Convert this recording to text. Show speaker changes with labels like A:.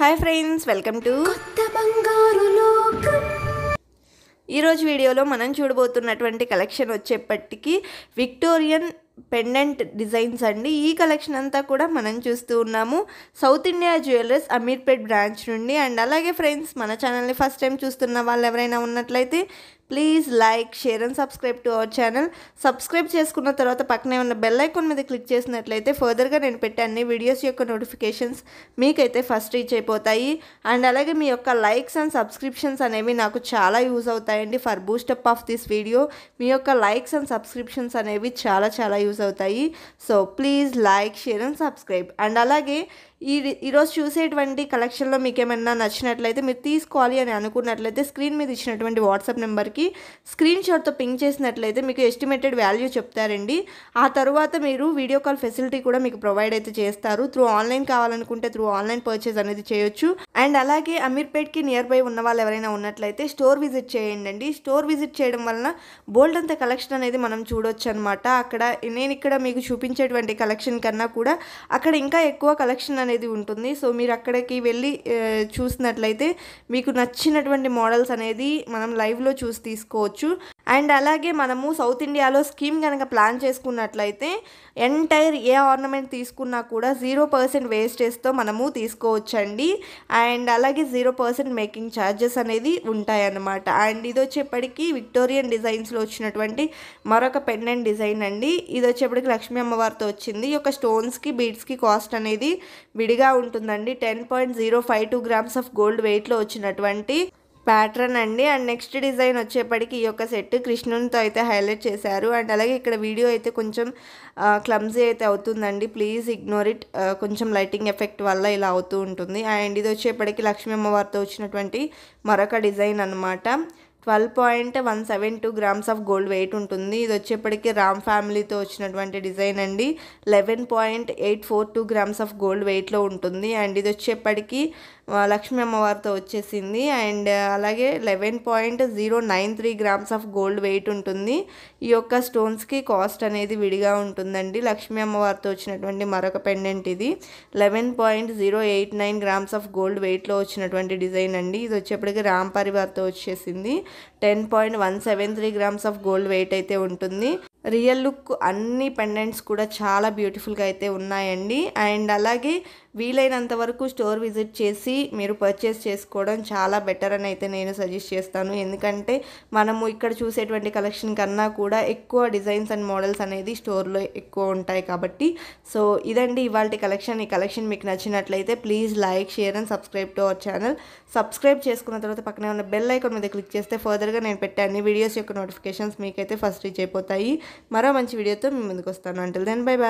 A: hi friends welcome to కొత్త ఈరోజు వీడియోలో మనం చూడబోతున్నటువంటి కలెక్షన్ వచ్చేప్పటికీ విక్టోరియన్ పెండెంట్ డిజైన్స్ అండి ఈ కలెక్షన్ అంతా కూడా మనం చూస్తూ ఉన్నాము South India jewellers Ameerpet branch నుండి అండ్ అలాగే ఫ్రెండ్స్ మన ఛానల్ని ఫస్ట్ టైం చూస్తున్న వాళ్ళు ఎవరైనా ఉన్నట్లయితే please like share and subscribe to our channel subscribe చేసుకున్న తర్వాత పక్కనే ఉన్న బెల్ ఐకాన్ మీద క్లిక్ చేసినట్లయితే ఫర్దర్గా నేను పెట్టే అన్ని వీడియోస్ యొక్క నోటిఫికేషన్స్ మీకైతే ఫస్ట్ రీచ్ అయిపోతాయి అండ్ అలాగే మీ యొక్క లైక్స్ అండ్ సబ్స్క్రిప్షన్స్ అనేవి నాకు చాలా యూజ్ అవుతాయండి for boost up of this video మీ యొక్క లైక్స్ అండ్ సబ్స్క్రిప్షన్స్ అనేవి చాలా చాలా यूजाई so please like share and subscribe and अलागे ఈ ఈరోజు చూసేటువంటి కలెక్షన్లో మీకు ఏమైనా నచ్చినట్లయితే మీరు తీసుకోవాలి అని అనుకున్నట్లయితే స్క్రీన్ మీద ఇచ్చినటువంటి వాట్సాప్ నెంబర్కి స్క్రీన్ షాట్తో పింక్ చేసినట్లయితే మీకు ఎస్టిమేటెడ్ వాల్యూ చెప్తారండి ఆ తర్వాత మీరు వీడియో కాల్ ఫెసిలిటీ కూడా మీకు ప్రొవైడ్ అయితే చేస్తారు త్రూ ఆన్లైన్ కావాలనుకుంటే త్రూ ఆన్లైన్ పర్చేజ్ అనేది చేయొచ్చు అండ్ అలాగే అమీర్పేట్కి నియర్ బై ఉన్న వాళ్ళు ఎవరైనా ఉన్నట్లయితే స్టోర్ విజిట్ చేయండి అండి స్టోర్ విజిట్ చేయడం వలన బోల్డ్ అంత కలెక్షన్ అనేది మనం చూడొచ్చు అనమాట అక్కడ నేను ఇక్కడ మీకు చూపించేటువంటి కలెక్షన్ కన్నా కూడా అక్కడ ఇంకా ఎక్కువ కలెక్షన్ అనేది ఉంటుంది సో మీరు అక్కడికి వెళ్ళి చూసినట్లయితే మీకు నచ్చినటువంటి మోడల్స్ అనేది మనం లైవ్లో చూసి తీసుకోవచ్చు అండ్ అలాగే మనము సౌత్ ఇండియాలో స్కీమ్ కనుక ప్లాన్ చేసుకున్నట్లయితే ఎంటైర్ ఏ ఆర్నమెంట్ తీసుకున్నా కూడా జీరో పర్సెంట్ వేస్టేజ్తో మనము తీసుకోవచ్చండి అండ్ అలాగే జీరో పర్సెంట్ మేకింగ్ ఛార్జెస్ అనేది ఉంటాయన్నమాట అండ్ ఇది వచ్చేప్పటికి విక్టోరియన్ డిజైన్స్లో వచ్చినటువంటి మరొక పెండెంట్ డిజైన్ అండి ఇది వచ్చేప్పటికి లక్ష్మీ అమ్మవారితో వచ్చింది ఈ యొక్క స్టోన్స్కి బీడ్స్కి కాస్ట్ అనేది విడిగా ఉంటుందండి ten point zero five two grams of gold వెయిట్లో వచ్చినటువంటి ప్యాటర్న్ అండి అండ్ నెక్స్ట్ డిజైన్ వచ్చేప్పటికి ఈ యొక్క సెట్ కృష్ణునితో అయితే హైలైట్ చేశారు అండ్ అలాగే ఇక్కడ వీడియో అయితే కొంచెం క్లమ్జీ అయితే అవుతుందండి ప్లీజ్ ఇగ్నోర్ ఇట్ కొంచెం లైటింగ్ ఎఫెక్ట్ వల్ల ఇలా అవుతూ ఉంటుంది అండ్ ఇది వచ్చేప్పటికి లక్ష్మీ అమ్మవారితో వచ్చినటువంటి మరొక డిజైన్ అనమాట twelve point one seven two grams of gold weight ఉంటుంది ఇది వచ్చేప్పటికి రామ్ ఫ్యామిలీతో వచ్చినటువంటి డిజైన్ అండి eleven point eight four two grams of gold వెయిట్లో ఉంటుంది అండ్ ఇది వచ్చేప్పటికీ లక్ష్మీ అమ్మవారితో వచ్చేసింది అండ్ అలాగే eleven point zero nine three grams of gold weight ఉంటుంది ఈ యొక్క స్టోన్స్కి కాస్ట్ అనేది విడిగా ఉంటుందండి లక్ష్మీ అమ్మవారితో వచ్చినటువంటి మరొక పెండెంట్ ఇది eleven point zero eight nine grams of gold వెయిట్లో వచ్చినటువంటి డిజైన్ అండి ఇది వచ్చేప్పటికి రామ్ పరివార్తో వచ్చేసింది ten point one seven three grams of gold weight అయితే ఉంటుంది రియల్ లుక్ అన్ని పెండెంట్స్ కూడా చాలా బ్యూటిఫుల్గా అయితే ఉన్నాయండి అండ్ అలాగే వీలైనంత వరకు స్టోర్ విజిట్ చేసి మీరు పర్చేస్ చేసుకోవడం చాలా బెటర్ అని అయితే నేను సజెస్ట్ చేస్తాను ఎందుకంటే మనము ఇక్కడ చూసేటువంటి కలెక్షన్ కన్నా కూడా ఎక్కువ డిజైన్స్ అండ్ మోడల్స్ అనేది స్టోర్లో ఎక్కువ ఉంటాయి కాబట్టి సో ఇదండి ఇవాళ కలెక్షన్ ఈ కలెక్షన్ మీకు నచ్చినట్లయితే please like share and subscribe to our channel subscribe చేసుకున్న తర్వాత పక్కనే ఉన్న బెల్ ఐకాన్ మీద క్లిక్ చేస్తే ఫర్దర్గా నేను పెట్టే అన్ని వీడియోస్ యొక్క నోటిఫికేషన్స్ మీకైతే ఫస్ట్ రీచ్ అయిపోతాయి మరో మంచి వీడియోతో మీ ముందుకు వస్తాను అంటే దెన్ బై బాయ్